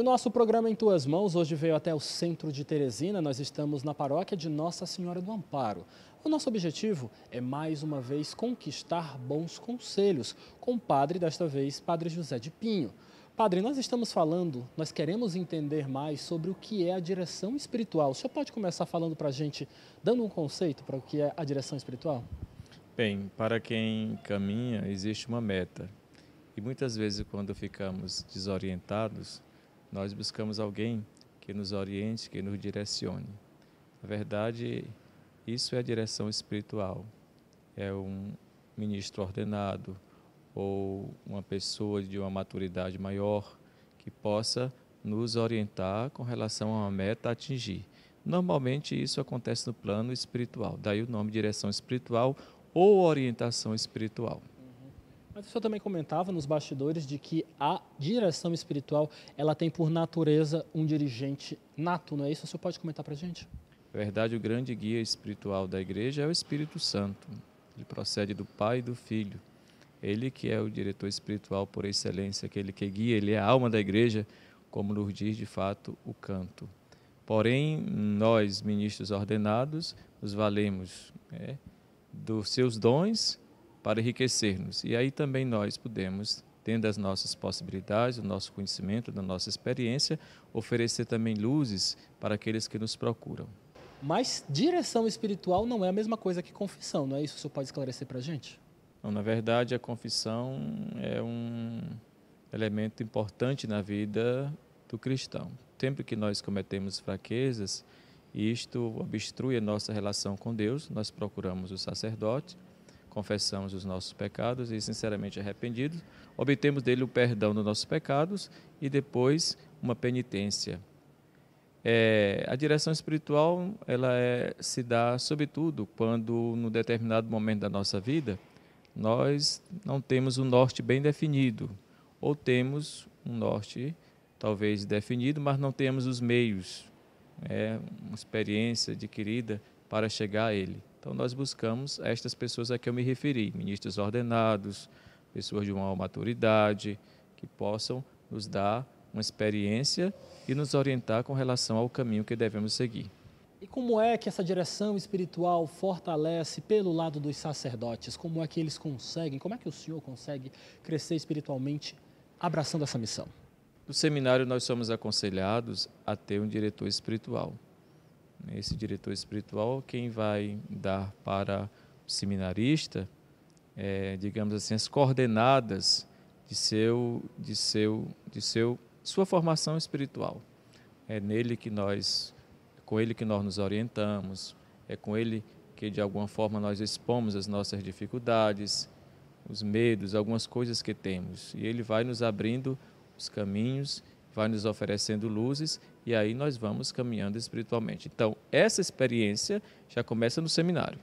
o nosso programa Em Tuas Mãos hoje veio até o centro de Teresina. Nós estamos na paróquia de Nossa Senhora do Amparo. O nosso objetivo é mais uma vez conquistar bons conselhos com o padre, desta vez, Padre José de Pinho. Padre, nós estamos falando, nós queremos entender mais sobre o que é a direção espiritual. O senhor pode começar falando para a gente, dando um conceito para o que é a direção espiritual? Bem, para quem caminha, existe uma meta. E muitas vezes, quando ficamos desorientados, nós buscamos alguém que nos oriente, que nos direcione. Na verdade, isso é a direção espiritual. É um ministro ordenado ou uma pessoa de uma maturidade maior que possa nos orientar com relação a uma meta a atingir. Normalmente isso acontece no plano espiritual, daí o nome direção espiritual ou orientação espiritual. Mas o senhor também comentava nos bastidores de que a direção espiritual, ela tem por natureza um dirigente nato, não é isso? O senhor pode comentar para a gente? Na verdade, o grande guia espiritual da igreja é o Espírito Santo. Ele procede do Pai e do Filho. Ele que é o diretor espiritual por excelência, aquele que guia, ele é a alma da igreja, como nos diz de fato o canto. Porém, nós, ministros ordenados, nos valemos é, dos seus dons para enriquecermos. E aí também nós podemos, tendo as nossas possibilidades, o nosso conhecimento, da nossa experiência, oferecer também luzes para aqueles que nos procuram. Mas direção espiritual não é a mesma coisa que confissão, não é isso? O senhor pode esclarecer para a gente? Não, na verdade, a confissão é um elemento importante na vida do cristão. Sempre que nós cometemos fraquezas, isto obstrui a nossa relação com Deus, nós procuramos o sacerdote, confessamos os nossos pecados e sinceramente arrependidos, obtemos dele o perdão dos nossos pecados e depois uma penitência. É, a direção espiritual ela é, se dá sobretudo quando, num determinado momento da nossa vida, nós não temos um norte bem definido, ou temos um norte talvez definido, mas não temos os meios, é, uma experiência adquirida para chegar a ele. Então, nós buscamos estas pessoas a que eu me referi, ministros ordenados, pessoas de uma maturidade, que possam nos dar uma experiência e nos orientar com relação ao caminho que devemos seguir. E como é que essa direção espiritual fortalece pelo lado dos sacerdotes? Como é que eles conseguem? Como é que o senhor consegue crescer espiritualmente abraçando essa missão? No seminário, nós somos aconselhados a ter um diretor espiritual. Esse diretor espiritual, quem vai dar para o seminarista, é, digamos assim, as coordenadas de seu, de seu, de seu, sua formação espiritual. É nele que nós, com ele que nós nos orientamos, é com ele que de alguma forma nós expomos as nossas dificuldades, os medos, algumas coisas que temos. E ele vai nos abrindo os caminhos, vai nos oferecendo luzes e aí nós vamos caminhando espiritualmente. Então, essa experiência já começa no seminário.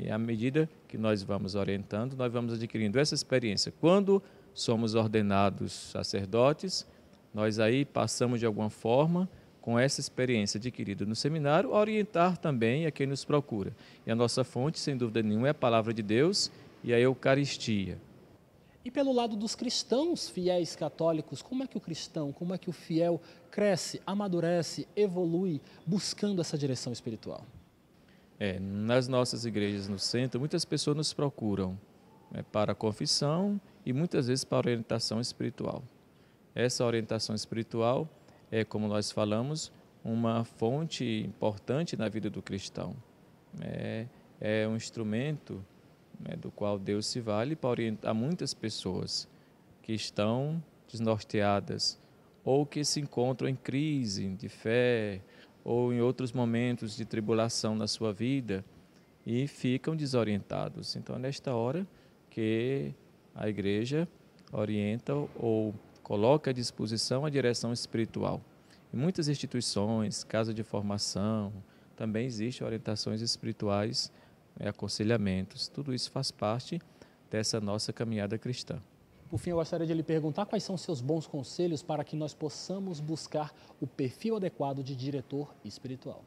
E à medida que nós vamos orientando, nós vamos adquirindo essa experiência. Quando somos ordenados sacerdotes, nós aí passamos de alguma forma, com essa experiência adquirida no seminário, a orientar também a quem nos procura. E a nossa fonte, sem dúvida nenhuma, é a palavra de Deus e a Eucaristia. E pelo lado dos cristãos fiéis católicos, como é que o cristão, como é que o fiel cresce, amadurece, evolui buscando essa direção espiritual? É, nas nossas igrejas no centro, muitas pessoas nos procuram né, para a confissão e muitas vezes para orientação espiritual. Essa orientação espiritual é, como nós falamos, uma fonte importante na vida do cristão. É, é um instrumento né, do qual Deus se vale para orientar muitas pessoas que estão desnorteadas ou que se encontram em crise de fé ou em outros momentos de tribulação na sua vida e ficam desorientados. Então, é nesta hora que a igreja orienta ou coloca à disposição a direção espiritual. Em muitas instituições, casa de formação, também existem orientações espirituais é aconselhamentos. Tudo isso faz parte dessa nossa caminhada cristã. Por fim, eu gostaria de lhe perguntar quais são seus bons conselhos para que nós possamos buscar o perfil adequado de diretor espiritual.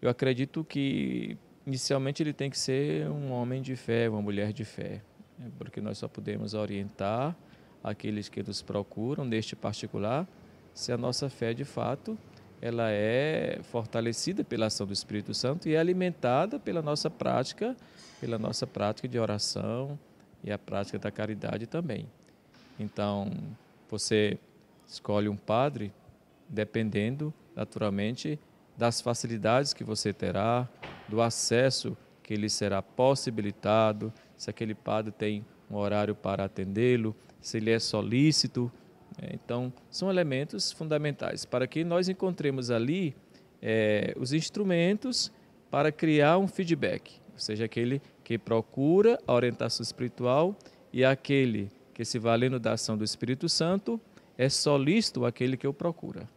Eu acredito que inicialmente ele tem que ser um homem de fé, uma mulher de fé, né, porque nós só podemos orientar aqueles que nos procuram neste particular se a nossa fé de fato ela é fortalecida pela ação do Espírito Santo e é alimentada pela nossa prática, pela nossa prática de oração e a prática da caridade também. Então, você escolhe um padre dependendo, naturalmente, das facilidades que você terá, do acesso que lhe será possibilitado, se aquele padre tem um horário para atendê-lo, se ele é solícito é, então, são elementos fundamentais para que nós encontremos ali é, os instrumentos para criar um feedback, ou seja, aquele que procura a orientação espiritual e aquele que se valendo da ação do Espírito Santo é solícito aquele que o procura.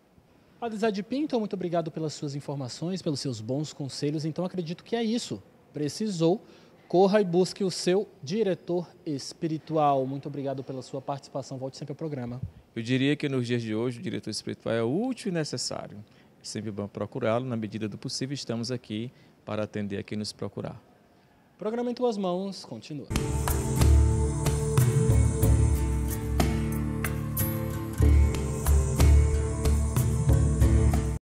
Padre Pinto, então, muito obrigado pelas suas informações, pelos seus bons conselhos. Então, acredito que é isso. Precisou, corra e busque o seu diretor espiritual. Muito obrigado pela sua participação. Volte sempre ao programa. Eu diria que nos dias de hoje o diretor espiritual é útil e necessário. sempre é bom procurá-lo, na medida do possível estamos aqui para atender a quem nos procurar. Programa em tuas mãos continua.